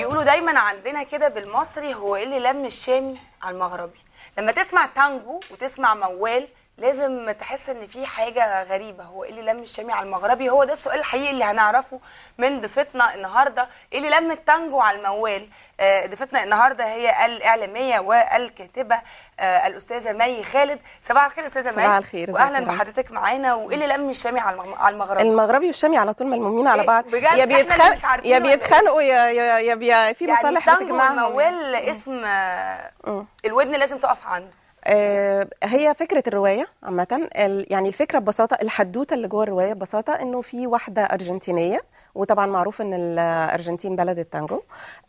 بيقولوا دايما عندنا كده بالمصري هو إيه اللي لم الشام على المغربي لما تسمع تانجو وتسمع موال لازم تحس ان في حاجه غريبه هو ايه اللي لم الشامي على المغربي هو ده السؤال الحقيقي اللي هنعرفه من ضيفتنا النهارده ايه اللي لم التانجو على الموال آه، ضيفتنا النهارده هي الاعلاميه والكاتبه آه، الاستاذه مي خالد صباح الخير استاذه مي صباح الخير واهلا بحضرتك معانا وايه اللي لم الشامي على المغربي المغربي والشامي على طول ملمومين على إيه، بعض يا بيتخانقوا يا إيه؟ بيتخانقوا يا يا في يعني مصالح يعني التانجو الموال اسم آه، الودن لازم تقف عنده آه، هي فكره الروايه عامه يعني الفكره ببساطه الحدوته اللي جوه الروايه ببساطه انه في واحده ارجنتينيه وطبعا معروف ان الارجنتين بلد التانجو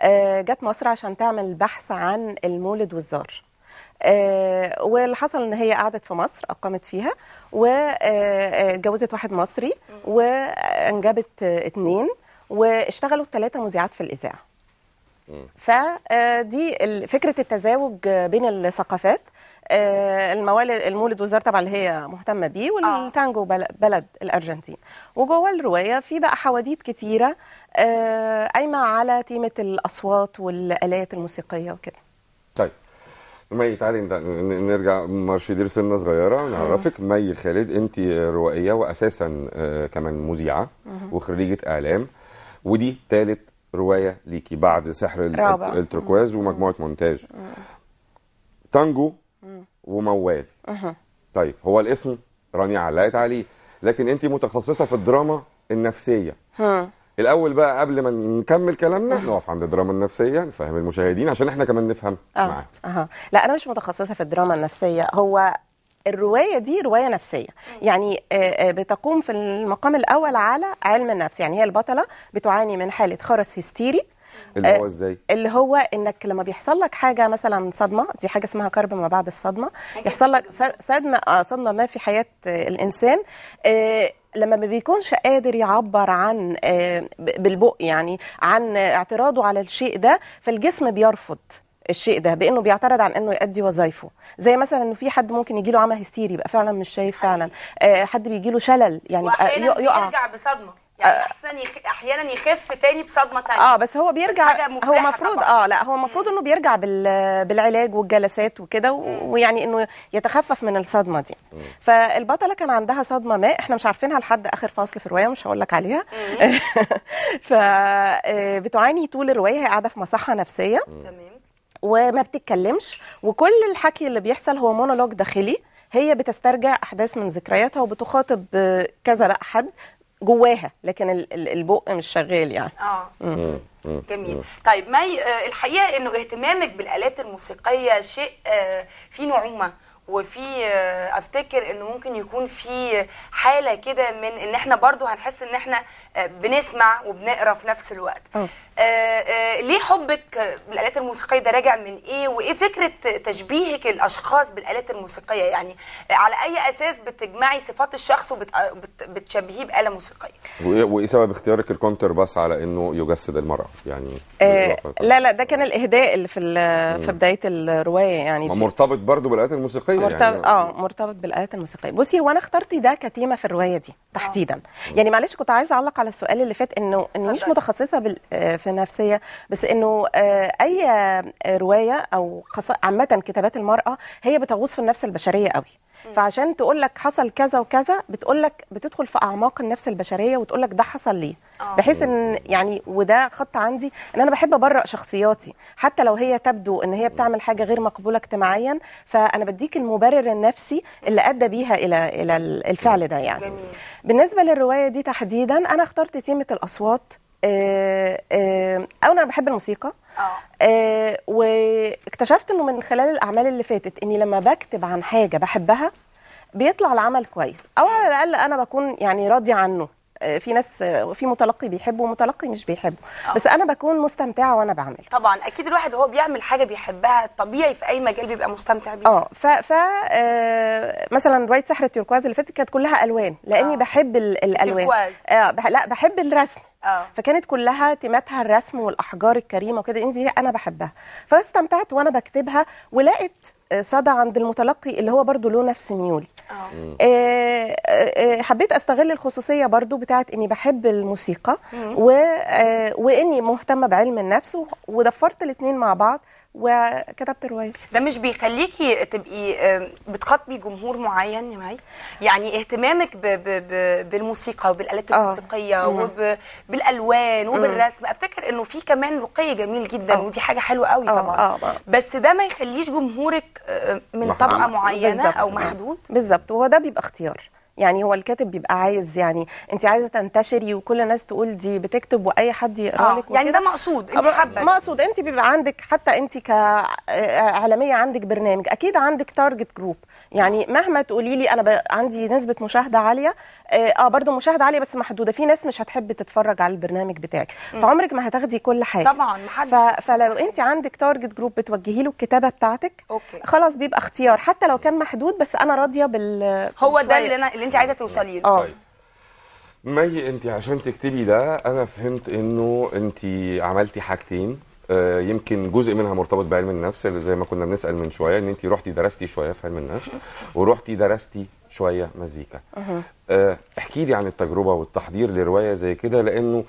آه، جت مصر عشان تعمل بحث عن المولد والزار آه، واللي حصل ان هي قعدت في مصر اقامت فيها واتجوزت واحد مصري وانجبت اتنين واشتغلوا الثلاثه مذيعات في الاذاعه فدي فكره التزاوج بين الثقافات آه، الموالد المولد والزار طبعا اللي هي مهتمه بيه آه. والتانجو بلد الارجنتين وجوه الروايه في بقى حواديت كتيره آه، قايمه على تيمه الاصوات والالات الموسيقيه وكده طيب مي تعالي نرجع مرشدير سنه صغيره نعرفك مي خالد انت روائيه واساسا كمان مذيعه وخريجه اعلام ودي ثالث روايه ليكي بعد سحر التركواز ومجموعه مونتاج تانجو وموال أه. طيب هو الاسم رانيا علقت عليه لكن انت متخصصه في الدراما النفسيه ها. الاول بقى قبل ما نكمل كلامنا أه. نقف عند الدراما النفسيه نفهم المشاهدين عشان احنا كمان نفهم أه. معاك أه. لا انا مش متخصصه في الدراما النفسيه هو الروايه دي روايه نفسيه يعني آه، آه، بتقوم في المقام الاول على علم النفس يعني هي البطله بتعاني من حاله خرس هستيري اللي هو آه، ازاي اللي هو انك لما بيحصل لك حاجه مثلا صدمه دي حاجه اسمها كرب ما بعد الصدمه يحصل لك صدمه اه صدمه ما في حياه الانسان آه، لما ما بيكونش قادر يعبر عن آه، بالبق يعني عن اعتراضه على الشيء ده فالجسم بيرفض الشيء ده بانه بيعترض عن انه يؤدي وظايفه زي مثلا انه في حد ممكن يجي له عمى هستيري يبقى فعلا مش شايف فعلا أيوة. حد بيجي له شلل يعني يقع بيرجع بصدمه يعني احسن يخ... احيانا يخف تاني بصدمه تانية اه بس هو بيرجع بس هو المفروض اه لا هو المفروض انه بيرجع بال... بالعلاج والجلسات وكده و... ويعني انه يتخفف من الصدمه دي مم. فالبطله كان عندها صدمه ما احنا مش عارفينها لحد اخر فصل في الروايه مش هقول لك عليها فبتعاني آه، طول الروايه هي قاعده في مصحه نفسيه تمام وما بتتكلمش وكل الحكي اللي بيحصل هو مونولوج داخلي هي بتسترجع احداث من ذكرياتها وبتخاطب آه، كذا بقى حد جواها لكن البق مش شغال يعني اه جميل طيب مي آه، الحقيقه انه اهتمامك بالالات الموسيقيه شيء آه، فيه نعومه وفي آه، افتكر انه ممكن يكون في حاله كده من ان احنا برضو هنحس ان احنا بنسمع وبنقرا في نفس الوقت آه،, آه ليه حبك بالالات الموسيقيه ده راجع من ايه وايه فكره تشبيهك الاشخاص بالالات الموسيقيه يعني على اي اساس بتجمعي صفات الشخص وبتشبهيه باله موسيقيه وايه سبب اختيارك الكونتر بس على انه يجسد المراه يعني آه لا لا ده كان الاهداء اللي في في بدايه الروايه يعني مرتبط برضو بالالات الموسيقيه يعني. مرتبط يعني اه مرتبط بالالات الموسيقيه بصي هو انا اخترت ده كتيمه في الروايه دي تحديدا آه. يعني معلش كنت عايزه اعلق على السؤال اللي فات انه اني مش متخصصه آه، في نفسيه بس انه آه، اي آه، روايه او عامه كتابات المراه هي بتغوص في النفس البشريه قوي فعشان تقول لك حصل كذا وكذا بتقول لك بتدخل في اعماق النفس البشريه وتقول لك ده حصل ليه آه. بحيث ان يعني وده خط عندي ان انا بحب ابرأ شخصياتي حتى لو هي تبدو ان هي بتعمل حاجه غير مقبوله اجتماعيا فانا بديك المبرر النفسي اللي ادى بيها الى الى الفعل ده يعني جميل. بالنسبه للروايه دي تحديدا انا اخترت تيمه الاصوات آه، آه، أو انا بحب الموسيقى آه واكتشفت انه من خلال الاعمال اللي فاتت اني لما بكتب عن حاجه بحبها بيطلع العمل كويس او على الاقل انا بكون يعني راضيه عنه آه، في ناس آه، في متلقي بيحبه ومتلقي مش بيحبه أوه. بس انا بكون مستمتعه وانا بعمل طبعا اكيد الواحد وهو بيعمل حاجه بيحبها طبيعي في اي مجال بيبقى مستمتع بيها اه ف, ف... آه مثلا روايه سحر التركواز اللي فاتت كانت كلها الوان لاني أوه. بحب ال... الالوان اه بح... لا بحب الرسم أوه. فكانت كلها تيماتها الرسم والاحجار الكريمه وكده دي انا بحبها فاستمتعت وانا بكتبها ولقيت صدى عند المتلقي اللي هو برضو له نفس ميولي آه. آه، آه، حبيت استغل الخصوصيه برضو بتاعت اني بحب الموسيقى واني مهتمه بعلم النفس ودفرت الاثنين مع بعض وكتبت روايتي ده مش بيخليكي تبقي بتخاطبي جمهور معين يا يعني اهتمامك بـ بـ بـ بالموسيقى وبالالات آه. الموسيقيه وبالالوان وبالرسم افتكر انه في كمان رقي جميل جدا أوه. ودي حاجه حلوه قوي آه، طبعا أوه. أوه. بس ده ما يخليش جمهورك آه، من طبقه معينه او محدود بالظبط وهو ده بيبقى اختيار يعني هو الكاتب بيبقى عايز يعني انت عايزه تنتشري وكل الناس تقول دي بتكتب واي حد يقرا آه، لك يعني ده مقصود انت حابه مقصود انت بيبقى عندك حتى انت كاعلاميه آه، آه، عندك برنامج اكيد عندك تارجت جروب يعني مهما تقولي لي انا ب... عندي نسبه مشاهده عاليه اه, آه، برضه مشاهده عاليه بس محدوده في ناس مش هتحب تتفرج على البرنامج بتاعك م. فعمرك ما هتاخدي كل حاجه طبعا محدش ف... فلو انت عندك تارجت جروب بتوجهي له الكتابه بتاعتك أوكي. خلاص بيبقى اختيار حتى لو كان محدود بس انا راضيه بال هو ده اللي, أنا... اللي انت عايزه توصلي له آه. طيب. مي انت عشان تكتبي ده انا فهمت انه انت عملتي حاجتين آه، يمكن جزء منها مرتبط بعلم النفس زي ما كنا بنسال من شويه ان انت رحتي درستي شويه في علم النفس ورحتي درستي شويه مزيكا آه، احكي لي عن التجربه والتحضير لروايه زي كده لانه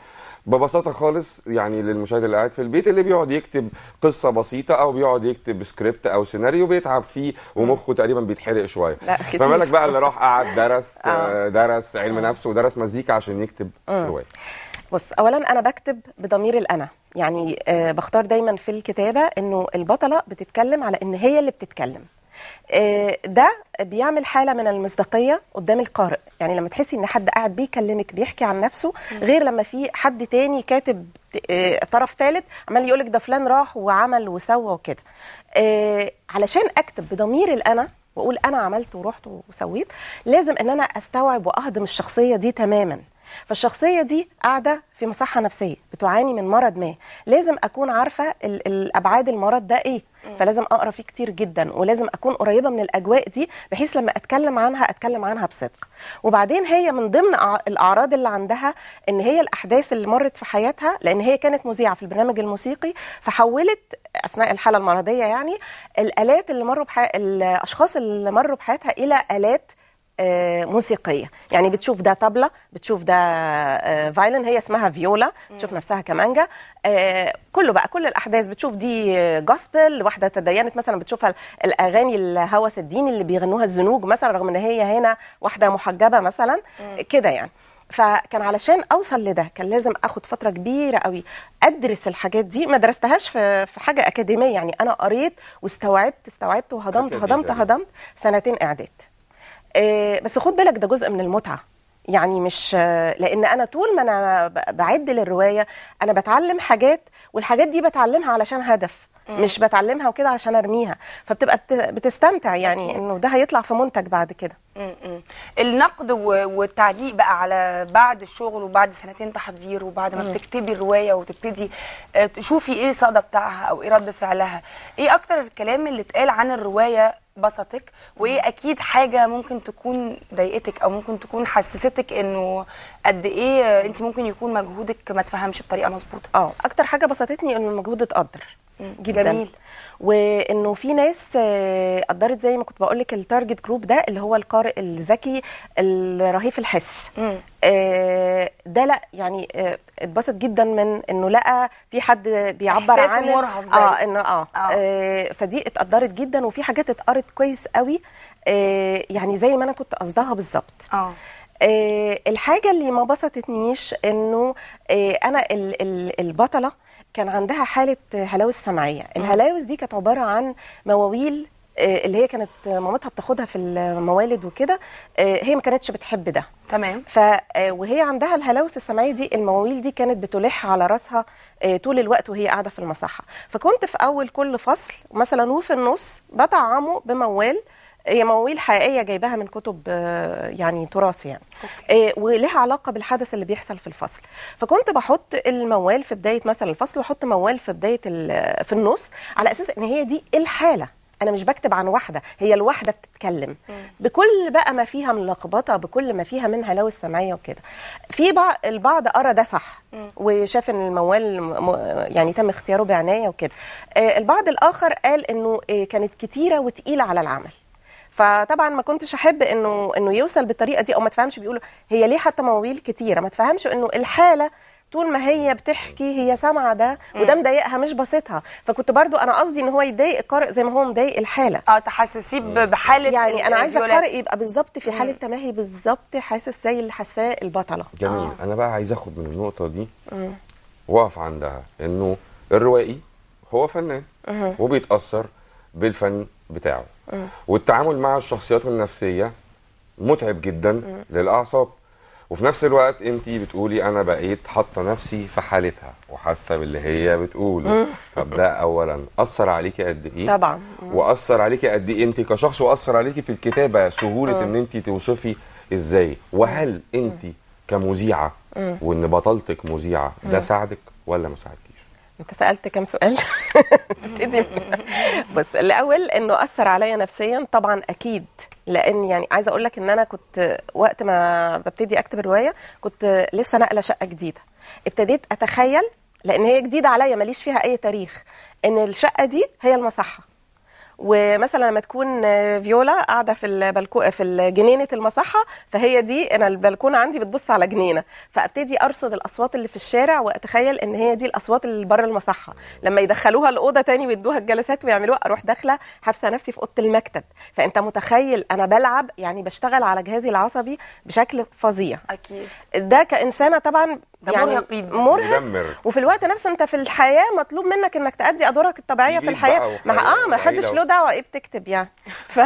ببساطه خالص يعني للمشاهد اللي قاعد في البيت اللي بيقعد يكتب قصه بسيطه او بيقعد يكتب سكريبت او سيناريو بيتعب فيه ومخه تقريبا بيتحرق شويه لا كتير فما بالك بقى اللي راح قعد درس آه. درس علم نفس ودرس مزيكا عشان يكتب روايه بص اولا انا بكتب بضمير الانا يعني آه بختار دايما في الكتابه انه البطله بتتكلم على ان هي اللي بتتكلم آه ده بيعمل حاله من المصداقيه قدام القارئ يعني لما تحسي ان حد قاعد بيكلمك بيحكي عن نفسه غير لما في حد تاني كاتب آه طرف ثالث عمال يقولك ده فلان راح وعمل وسوى وكده آه علشان اكتب بضمير الانا واقول انا عملت ورحت وسويت لازم ان انا استوعب واهضم الشخصيه دي تماما فالشخصية دي قاعدة في مصحة نفسية بتعاني من مرض ما لازم أكون عارفة الأبعاد المرض ده إيه فلازم أقرأ فيه كتير جدا ولازم أكون قريبة من الأجواء دي بحيث لما أتكلم عنها أتكلم عنها بصدق وبعدين هي من ضمن الأعراض اللي عندها إن هي الأحداث اللي مرت في حياتها لأن هي كانت مذيعة في البرنامج الموسيقي فحولت أثناء الحالة المرضية يعني الآلات اللي مروا بح... الأشخاص اللي مروا بحياتها إلى آلات آه، موسيقيه يعني بتشوف ده طبله بتشوف ده آه، فايلن هي اسمها فيولا بتشوف نفسها كمانجا آه، كله بقى كل الاحداث بتشوف دي جوسبل واحده تدينت مثلا بتشوفها الاغاني الهوس الديني اللي بيغنوها الزنوج مثلا رغم ان هي هنا واحده محجبه مثلا كده يعني فكان علشان اوصل لده كان لازم اخد فتره كبيره قوي ادرس الحاجات دي ما درستهاش في في حاجه اكاديميه يعني انا قريت واستوعبت استوعبت وهضمت هضمت هضمت سنتين اعداد آه، بس خد بالك ده جزء من المتعه يعني مش لان انا طول ما انا بعد للروايه انا بتعلم حاجات والحاجات دي بتعلمها علشان هدف مم. مش بتعلمها وكده علشان ارميها فبتبقى بتستمتع يعني انه ده هيطلع في منتج بعد كده مم. النقد والتعليق بقى على بعد الشغل وبعد سنتين تحضير وبعد ما مم. بتكتبي الروايه وتبتدي آه، تشوفي ايه صدى بتاعها او ايه رد فعلها ايه اكتر الكلام اللي اتقال عن الروايه بسطك وايه اكيد حاجه ممكن تكون ضايقتك او ممكن تكون حسستك انه قد ايه انت ممكن يكون مجهودك ما تفهمش بطريقه مظبوطه اه اكتر حاجه بسطتني انه المجهود اتقدر جدا جميل وانه في ناس آه، قدرت زي ما كنت بقول لك التارجت جروب ده اللي هو القارئ الذكي الرهيف الحس آه، ده لا يعني آه، اتبسط جدا من انه لقى في حد بيعبر عن اه انه آه, آه. آه فدي اتقدرت جدا وفي حاجات اتقرت كويس قوي آه يعني زي ما انا كنت قصدها بالظبط اه, آه، الحاجه اللي ما بسطتنيش انه آه انا الـ الـ البطله كان عندها حاله هلاوس سمعيه آه. الهلاوس دي كانت عباره عن مواويل آه، اللي هي كانت مامتها بتاخدها في الموالد وكده آه، هي ما كانتش بتحب ده تمام ف آه، وهي عندها الهلاوس السمعيه دي المواويل دي كانت بتلح على راسها طول الوقت وهي قاعده في المصحه فكنت في اول كل فصل مثلا وفي النص بطعمه بموال هي مواويل حقيقيه جايباها من كتب يعني تراث يعني أوكي. ولها علاقه بالحدث اللي بيحصل في الفصل فكنت بحط الموال في بدايه مثلا الفصل واحط موال في بدايه في النص على اساس ان هي دي الحاله انا مش بكتب عن واحده هي الواحده بتتكلم بكل بقى ما فيها من لخبطه بكل ما فيها منها لو السمعيه وكده في بعض البعض ارى ده صح وشاف ان الموال يعني تم اختياره بعنايه وكده آه، البعض الاخر قال انه آه، كانت كتيره وتقيله على العمل فطبعا ما كنتش احب انه انه يوصل بالطريقه دي او ما تفهمش بيقولوا هي ليه حتى مواويل كتيره ما تفهمش انه الحاله طول ما هي بتحكي هي سامعه ده وده مضايقها مش بسيطها فكنت برضو انا قصدي ان هو يضايق القارئ زي ما هو مضايق الحاله اه تحسسيه بحاله يعني انا عايزه القارئ يبقى بالظبط في حاله تماهي بالظبط حاسس زي اللي حاساه البطله جميل آه. انا بقى عايز اخد من النقطه دي واقف عندها انه الروائي هو فنان مم. وبيتاثر بالفن بتاعه مم. والتعامل مع الشخصيات النفسيه متعب جدا مم. للاعصاب وفي نفس الوقت انت بتقولي انا بقيت حاطه نفسي في حالتها وحاسه باللي هي بتقوله طب ده اولا اثر عليكي قد ايه طبعا واثر عليكي قد ايه انت كشخص واثر عليكي في الكتابه سهوله ان انت توصفي ازاي وهل انت كمذيعه وان بطلتك مذيعه ده ساعدك ولا ما ساعدكيش انت سالت كام سؤال ابتدي بص الاول انه اثر عليا نفسيا طبعا اكيد لان يعني عايزه اقول لك ان انا كنت وقت ما ببتدي اكتب الروايه كنت لسه ناقله شقه جديده ابتديت اتخيل لان هي جديده عليا ماليش فيها اي تاريخ ان الشقه دي هي المصحه ومثلا لما تكون فيولا قاعده في البلكو في جنينه المصحه فهي دي انا البلكونه عندي بتبص على جنينه فابتدي ارصد الاصوات اللي في الشارع واتخيل ان هي دي الاصوات اللي بره المصحه لما يدخلوها الاوضه تاني ويدوها الجلسات ويعملوها اروح داخله حابسه نفسي في اوضه المكتب فانت متخيل انا بلعب يعني بشتغل على جهازي العصبي بشكل فظيع اكيد ده كانسانه طبعا ده يعني مرهق مرهق وفي الوقت نفسه انت في الحياه مطلوب منك انك تادي ادوارك الطبيعيه في الحياه اه ما حدش له دعوه ايه بتكتب يعني ف...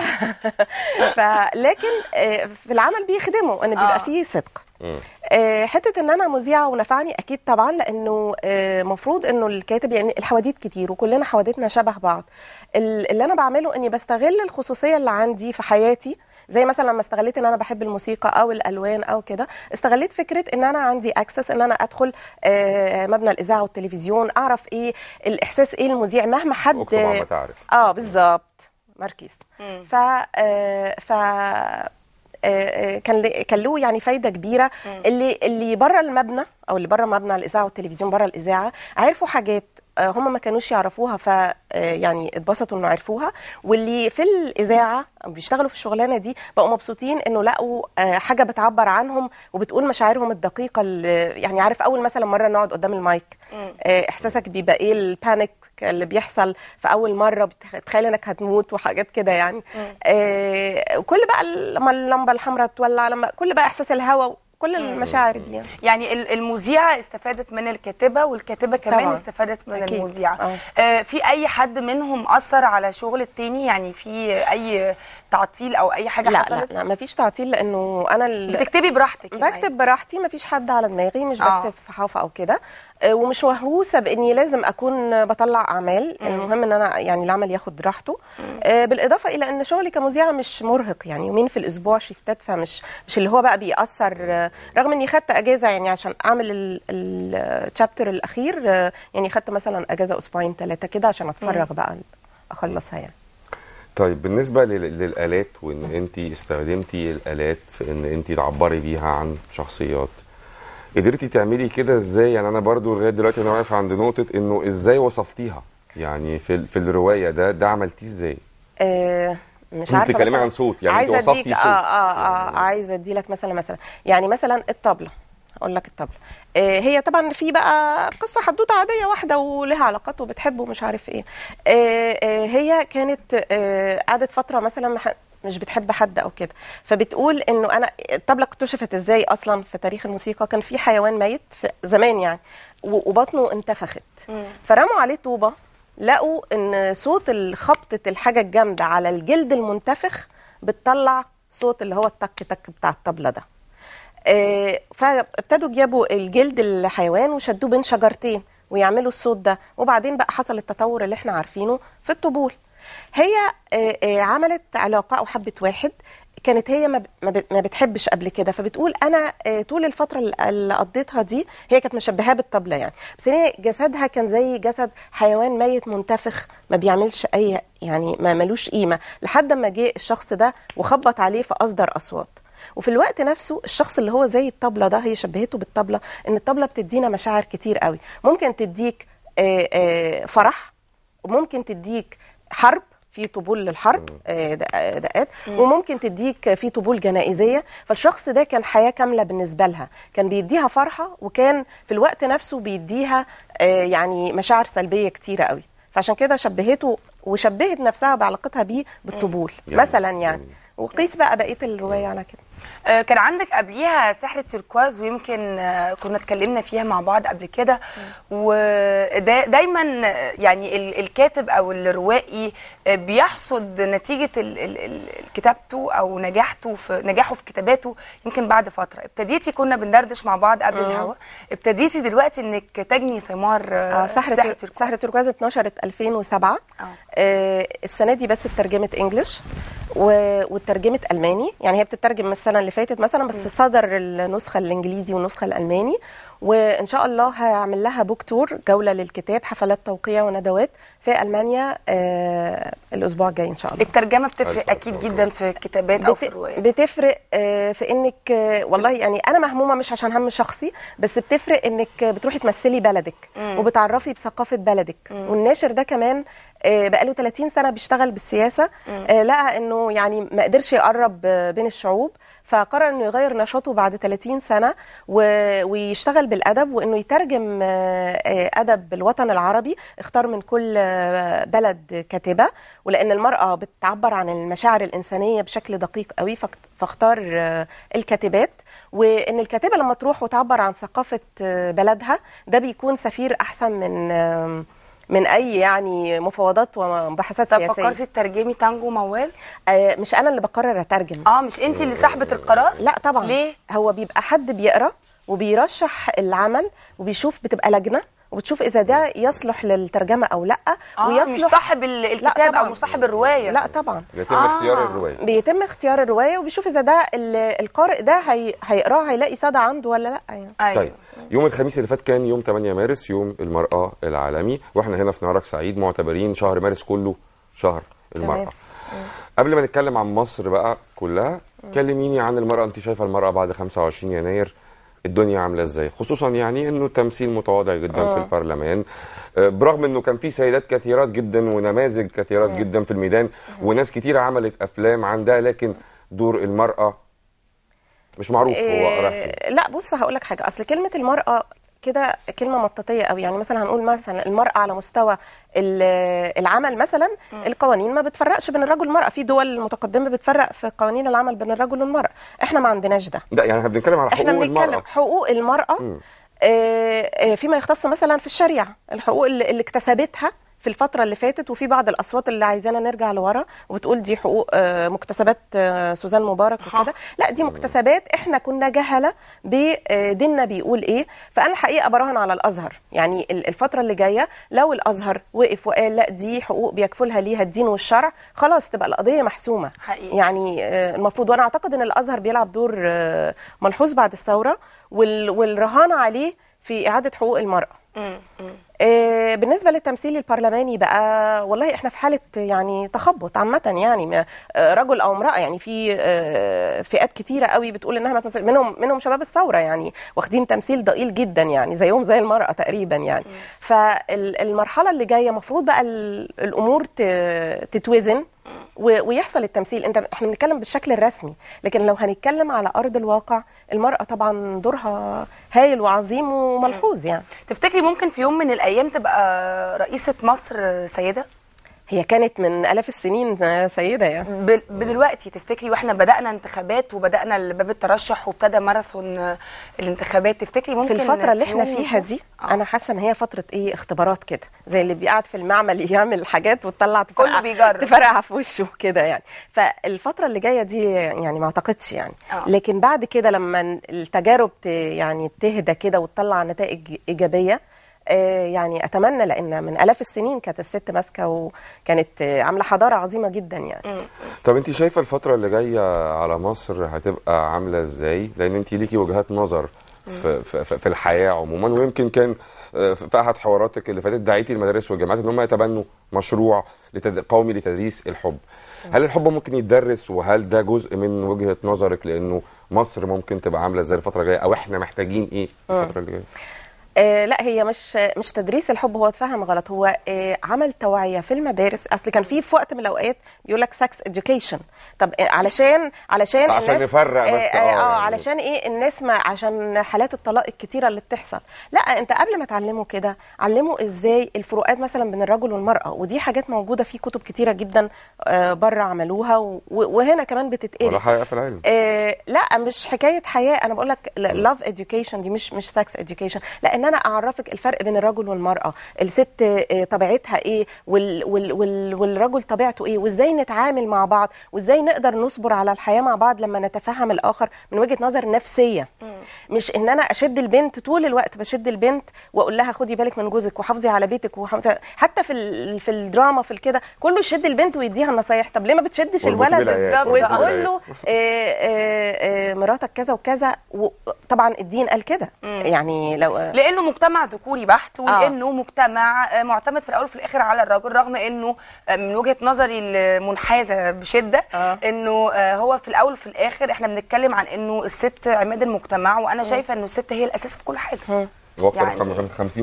لكن آه، في العمل بيخدمه ان بيبقى آه. فيه صدق آه، حته ان انا مذيعه ونفعني اكيد طبعا لانه آه، مفروض انه الكاتب يعني الحواديت كتير وكلنا حواديتنا شبه بعض اللي انا بعمله اني بستغل الخصوصيه اللي عندي في حياتي زي مثلا لما استغليت ان انا بحب الموسيقى او الالوان او كده استغليت فكره ان انا عندي اكسس ان انا ادخل آه، آه، مبنى الاذاعه والتلفزيون اعرف ايه الاحساس ايه المذيع مهما حد ما تعرف اه بالظبط ماركيز ف آه، ف كان كان له يعني فايده كبيره اللي اللي بره المبنى او اللي بره مبنى الاذاعه والتلفزيون بره الاذاعه عرفوا حاجات هم ما كانوش يعرفوها ف آه، يعني اتبسطوا انه عرفوها واللي في الاذاعه بيشتغلوا في الشغلانه دي بقوا مبسوطين انه لقوا آه، حاجه بتعبر عنهم وبتقول مشاعرهم الدقيقه اللي يعني عارف اول مثلا مره نقعد قدام المايك آه، احساسك بيبقى ايه البانيك اللي بيحصل في اول مره بتخيل انك هتموت وحاجات كده يعني كل بقى لما اللمبه الحمراء تولع لما كل بقى احساس الهواء كل المشاعر دي يعني, يعني المذيعه استفادت من الكاتبه والكاتبه كمان طبعا. استفادت من المذيعه آه. آه في اي حد منهم اثر على شغل التاني يعني في اي تعطيل او اي حاجه لا حصلت لا لا مفيش تعطيل لانه انا بتكتبي براحتك بكتب يعني. براحتي مفيش حد على دماغي مش آه. بكتب آه. صحافه او كده آه، ومش مهووسه باني لازم اكون بطلع اعمال آه، المهم ان انا يعني العمل ياخد راحته آه، بالاضافه الى ان شغلي كمذيعه مش مرهق يعني يومين في الاسبوع شيفتات فمش مش اللي هو بقى بيأثر رغم اني خدت اجازه يعني عشان اعمل التشابتر الاخير يعني خدت مثلا اجازه اسبوعين ثلاثه كده عشان اتفرغ بقى اخلصها يعني طيب بالنسبه للالات وان انت استخدمتي الالات في ان انت تعبري بيها عن شخصيات قدرتي تعملي كده ازاي يعني انا برضو لغايه دلوقتي انا واقف عند نقطه انه ازاي وصفتيها يعني في في الروايه ده ده عملتيه ازاي آه مش عارفه بتتكلمي عن صوت يعني عايزه صوت اه اه اه يعني عايزه ادي لك مثلا مثلا يعني مثلا الطبله اقول لك الطبله آه هي طبعا في بقى قصه حدوته عاديه واحده ولها علاقات وبتحبه ومش عارف ايه آه آه هي كانت آه، قعدت فتره مثلا مش بتحب حد او كده فبتقول انه انا الطبله اكتشفت ازاي اصلا في تاريخ الموسيقى كان في حيوان ميت في زمان يعني وبطنه انتفخت مم. فرموا عليه طوبه لقوا ان صوت خبطه الحاجه الجامده على الجلد المنتفخ بتطلع صوت اللي هو التك تك بتاع الطبله ده آه، فابتدوا جابوا الجلد الحيوان وشدوه بين شجرتين ويعملوا الصوت ده وبعدين بقى حصل التطور اللي احنا عارفينه في الطبول هي آه، آه، عملت علاقه او حبت واحد كانت هي ما بتحبش قبل كده فبتقول انا آه، طول الفتره اللي قضيتها دي هي كانت مشبهاه بالطبله يعني بس هي جسدها كان زي جسد حيوان ميت منتفخ ما بيعملش اي يعني ما ملوش قيمه لحد ما جه الشخص ده وخبط عليه فاصدر اصوات وفي الوقت نفسه الشخص اللي هو زي الطبله ده هي شبهته بالطبله ان الطبله بتدينا مشاعر كتير قوي ممكن تديك فرح وممكن تديك حرب في طبول للحرب آه، آه، دقات وممكن تديك في طبول جنائزيه فالشخص ده كان حياه كامله بالنسبه لها كان بيديها فرحه وكان في الوقت نفسه بيديها آه، يعني مشاعر سلبيه كتيره قوي فعشان كده شبهته وشبهت نفسها بعلاقتها بيه بالطبول مثلا يعني وقيس بقى بقيه الروايه على كده آه، كان عندك قبليها سحر التركواز ويمكن آه، كنا اتكلمنا فيها مع بعض قبل كده ودايما آه، يعني الكاتب او الروائي بيحصد نتيجه كتابته او نجاحته في نجاحه في كتاباته يمكن بعد فتره ابتديتي كنا بندردش مع بعض قبل الهواء ابتديتي دلوقتي انك تجني ثمار سحر التركواز سحر التركواز اتنشرت 2007 السنه دي بس اترجمت انجلش و... اترجمت الماني يعني هي بتترجم من السنه اللي فاتت مثلا بس م. صدر النسخه الانجليزي والنسخه الالماني وان شاء الله هعمل لها بوك تور جوله للكتاب حفلات توقيع وندوات في المانيا آه الاسبوع الجاي ان شاء الله الترجمه بتفرق اكيد جدا في الكتابات او في روايات بتفرق آه في انك آه والله يعني انا مهمومه مش عشان هم شخصي بس بتفرق انك بتروحي تمثلي بلدك م. وبتعرفي بثقافه بلدك م. والناشر ده كمان آه، بقاله 30 سنه بيشتغل بالسياسه آه، لقى انه يعني ما قدرش يقرب آه، بين الشعوب فقرر انه يغير نشاطه بعد 30 سنه ويشتغل بالادب وانه يترجم ادب الوطن العربي اختار من كل بلد كاتبه ولان المراه بتعبر عن المشاعر الانسانيه بشكل دقيق قوي فاختار الكاتبات وان الكاتبه لما تروح وتعبر عن ثقافه بلدها ده بيكون سفير احسن من من اي يعني مفاوضات ومباحثات سياسيه طب فكرتي تترجمي تانجو موال آه مش انا اللي بقرر اترجم اه مش انت اللي صاحبه القرار لا طبعا ليه هو بيبقى حد بيقرا وبيرشح العمل وبيشوف بتبقى لجنه وتشوف اذا ده يصلح للترجمه او لا آه ويصلح مش صاحب الكتاب او مش صاحب الروايه لا طبعا بيتم آه اختيار الروايه بيتم اختيار الروايه وبيشوف اذا ده القارئ ده هي هيقراها هيلاقي صدى عنده ولا لا يعني أيوة. طيب يوم الخميس اللي فات كان يوم 8 مارس يوم المراه العالمي واحنا هنا في نهارك سعيد معتبرين شهر مارس كله شهر المراه قبل ما نتكلم عن مصر بقى كلها كلميني عن المراه انت شايفه المراه بعد 25 يناير الدنيا عامله ازاي خصوصا يعني انه تمثيل متواضع جدا أوه. في آه. البرلمان آه، برغم انه كان في سيدات كثيرات جدا ونماذج كثيرات جدا في الميدان وناس كتير عملت افلام عندها لكن دور المراه مش معروف هو إيه لا بص هقول لك حاجه اصل كلمه المراه كده كلمه مطاطيه قوي يعني مثلا هنقول مثلا المراه على مستوى العمل مثلا القوانين ما بتفرقش بين الرجل والمراه في دول متقدمه بتفرق في قوانين العمل بين الرجل والمراه احنا ما عندناش ده لا يعني احنا بنتكلم على حقوق المراه احنا بنتكلم حقوق المراه آه، فيما يختص مثلا في الشريعه الحقوق اللي اكتسبتها في الفتره اللي فاتت وفي بعض الاصوات اللي عايزانا نرجع لورا وبتقول دي حقوق آه، مكتسبات آه، سوزان مبارك وكده لا دي مكتسبات احنا كنا جهله بديننا آه، بيقول ايه فانا حقيقه براهن على الازهر يعني الفتره اللي جايه لو الازهر وقف وقال لا دي حقوق بيكفلها ليها الدين والشرع خلاص تبقى القضيه محسومه حقيقي. يعني المفروض وانا اعتقد ان الازهر بيلعب دور ملحوظ بعد الثوره والرهان عليه في اعاده حقوق المراه مم. مم. آه، بالنسبه للتمثيل البرلماني بقى والله احنا في حاله يعني تخبط عامه يعني آه، رجل او امراه يعني في آه، فئات كتيره قوي بتقول انها ما منهم منهم شباب الثوره يعني واخدين تمثيل ضئيل جدا يعني زيهم زي المراه تقريبا يعني فالمرحله اللي جايه المفروض بقى الامور تتوزن ويحصل التمثيل انت احنا بنتكلم بالشكل الرسمي لكن لو هنتكلم على ارض الواقع المراه طبعا دورها هايل وعظيم وملحوظ يعني تفتكري ممكن في يوم من الايام تبقى رئيسه مصر سيده هي كانت من آلاف السنين آه، سيدة يعني دلوقتي تفتكري واحنا بدأنا انتخابات وبدأنا باب الترشح وابتدى ماراثون الانتخابات تفتكري ممكن في الفترة اللي احنا فيها دي آه. أنا حاسة إن هي فترة إيه اختبارات كده زي اللي بيقعد في المعمل يعمل حاجات وتطلع تفرقع بيجرب تفرقع في وشه كده يعني فالفترة اللي جاية دي يعني ما أعتقدش يعني أوه. لكن بعد كده لما التجارب يعني تهدى كده وتطلع نتائج إيجابية آه، يعني اتمنى لان من الاف السنين كانت الست ماسكه وكانت عامله حضاره عظيمه جدا يعني طب انت شايفه الفتره اللي جايه على مصر هتبقى عامله ازاي لان انت ليكي وجهات نظر في, في, في الحياه عموما ويمكن كان آه، في احد حواراتك اللي فاتت دعيتي المدارس والجامعات ان هم يتبنوا مشروع قومي لتدريس الحب. هل الحب ممكن يتدرس وهل ده جزء من وجهه نظرك لانه مصر ممكن تبقى عامله ازاي الفتره الجايه او احنا محتاجين ايه الفتره اللي جايه؟ آه، لا هي مش مش تدريس الحب هو اتفهم غلط هو آه عمل توعيه في المدارس اصل كان في في وقت من الاوقات بيقول لك سكس اديوكيشن طب آه علشان علشان عشان الناس نفرق آه، بس اه, آه, آه يعني. علشان ايه الناس ما عشان حالات الطلاق الكتيره اللي بتحصل لا انت قبل ما تعلمه كده علمه ازاي الفروقات مثلا بين الرجل والمراه ودي حاجات موجوده في كتب كتيره جدا آه بره عملوها وهنا كمان بتتقال ولا حياه في العلم آه لا مش حكايه حياه انا بقول لك لاف اديوكيشن دي مش مش سكس اديوكيشن لا انا اعرفك الفرق بين الرجل والمراه الست آه، طبيعتها ايه وال وال وال والرجل طبيعته ايه وازاي نتعامل مع بعض وازاي نقدر نصبر على الحياه مع بعض لما نتفهم الاخر من وجهه نظر نفسيه مش ان انا اشد البنت طول الوقت بشد البنت واقول لها خدي بالك من جوزك وحافظي على بيتك وحافظي حتى في في الدراما في الكده كله يشد البنت ويديها النصايح طب ليه ما بتشدش الولد وتقول له آه، آه، مراتك كذا وكذا طبعا الدين قال كده يعني لو لان لانه مجتمع ذكوري بحت آه. ولانه آه. مجتمع معتمد في الاول وفي الاخر على الرجل رغم انه آه، من وجهه نظري المنحازه بشده آه. انه آه، هو في الاول وفي الاخر احنا بنتكلم عن انه الست عماد المجتمع وانا شايفه انه الست هي الاساس في كل حاجه م. يعني 50%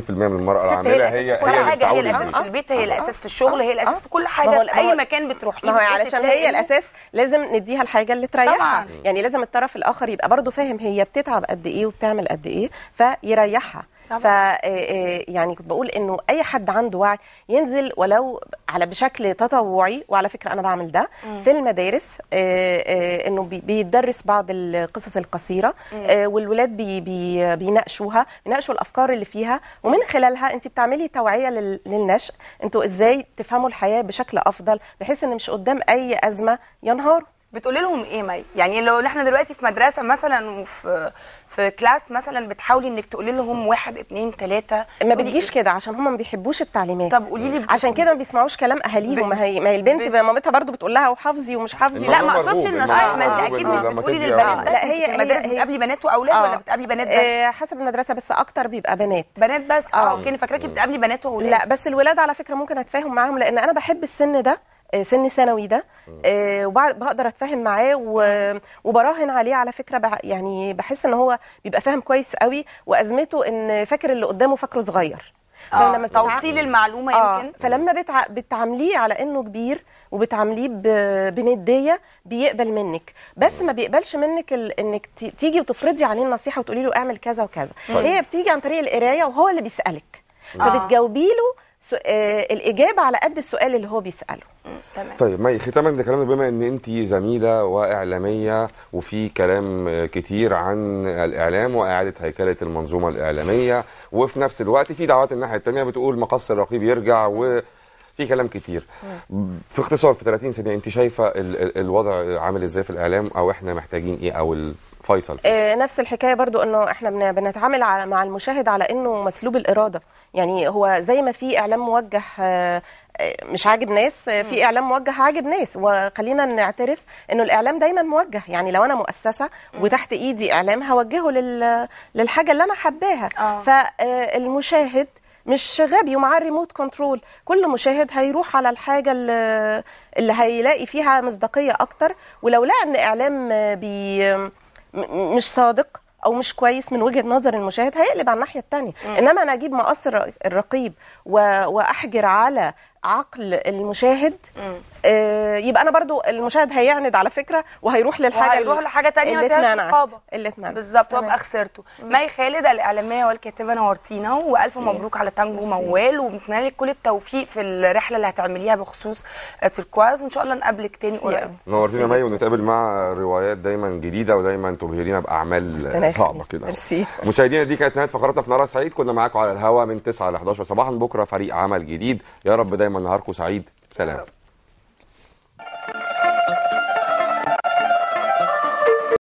من المراه العامله هي هي كل هي حاجه هي الاساس في البيت هي الاساس في الشغل هي الاساس في كل حاجه في اي مكان بتروحيه ما هو علشان هي الاساس لازم نديها الحاجه اللي تريحها يعني لازم الطرف الاخر يبقى برضه فاهم هي بتتعب قد ايه وبتعمل قد ايه فيريحها ف آه، آه، يعني كنت بقول انه اي حد عنده وعي ينزل ولو على بشكل تطوعي وعلى فكره انا بعمل ده في المدارس آه، انه بيدرس بعض القصص القصيره والولاد بيناقشوها بيناقشوا الافكار اللي فيها ومن خلالها انت بتعملي توعيه للنشء انتوا ازاي تفهموا الحياه بشكل افضل بحيث ان مش قدام اي ازمه ينهاروا بتقولي لهم ايه مي يعني لو احنا دلوقتي في مدرسه مثلا وفي في كلاس مثلا بتحاولي انك تقولي لهم واحد اتنين تلاته ما بتجيش كده عشان هم ما بيحبوش التعليمات طب قولي لي عشان كده ما بيسمعوش كلام اهاليهم ما هي ما هي البنت ب... مامتها برضو بتقول لها وحافظي ومش حافظي لا ما اقصدش النصايح ما انت اكيد مش بتقولي للبنات يعني. بس لا هي المدرسه بتقابلي آه. بنات واولاد ولا آه، بتقابلي بنات بس آه، حسب المدرسه بس اكتر بيبقى بنات بنات بس اه اوكي فاكراكي بتقابلي بنات واولاد لا بس الولاد على فكره ممكن اتفاهم معاهم لان انا بحب السن ده سن ثانوي ده آه، وبقدر اتفاهم معاه وبراهن عليه على فكره يعني بحس ان هو بيبقى فاهم كويس قوي وازمته ان فاكر اللي قدامه فاكره صغير آه. فلما بتع... توصيل المعلومه آه. يمكن فلما بتع... بتعامليه على انه كبير وبتعامليه بنديه بيقبل منك بس ما بيقبلش منك ال... انك تيجي وتفرضي عليه النصيحه وتقولي له اعمل كذا وكذا طيب. هي بتيجي عن طريق القرايه وهو اللي بيسالك آه. فبتجاوبي له آه، الاجابه على قد السؤال اللي هو بيساله تمام طيب ما ختاما لكلامنا بما ان انت زميله واعلاميه وفي كلام آه، كتير عن الاعلام واعاده هيكله المنظومه الاعلاميه وفي نفس الوقت في دعوات الناحيه الثانيه بتقول مقص الرقيب يرجع و في كلام كتير في اختصار في 30 ثانيه انت شايفه الوضع عامل ازاي في الاعلام او احنا محتاجين ايه او فيصل فيه. آه، نفس الحكايه برضو انه احنا بنتعامل على مع المشاهد على انه مسلوب الاراده يعني هو زي ما في اعلام موجه آه، آه، مش عاجب ناس في اعلام موجه عاجب ناس وخلينا نعترف انه الاعلام دايما موجه يعني لو انا مؤسسه وتحت ايدي اعلام هوجهه لل... للحاجه اللي انا حباها فالمشاهد مش غبي ومعاه الريموت كنترول كل مشاهد هيروح على الحاجه اللي, اللي هيلاقي فيها مصداقيه اكتر ولو لقى ان اعلام بي مش صادق او مش كويس من وجهه نظر المشاهد هيقلب على الناحيه الثانيه انما انا اجيب مقص الرقيب واحجر على عقل المشاهد آه يبقى انا برضو المشاهد هيعند على فكره وهيروح للحاجه وهيروح لحاجه ثانيه ما فيهاش رقابه اللي اتمنعت بالظبط وابقى خسرته مي خالد الاعلاميه والكاتبه نورتينا والف مبروك على تانجو موال وبنتمنى كل التوفيق في الرحله اللي هتعمليها بخصوص تركواز وان شاء الله نقابلك تاني قريب نورتينا مي ونتقابل مع روايات دايما جديده ودايما تبهرينا باعمال صعبه كده ميرسي مشاهدينا دي كانت نهايه فقراتنا في نهار سعيد كنا معاكم على الهواء من 9 ل 11 صباحا بكره فريق عمل جديد يا رب دايما دايما نهاركم سعيد سلام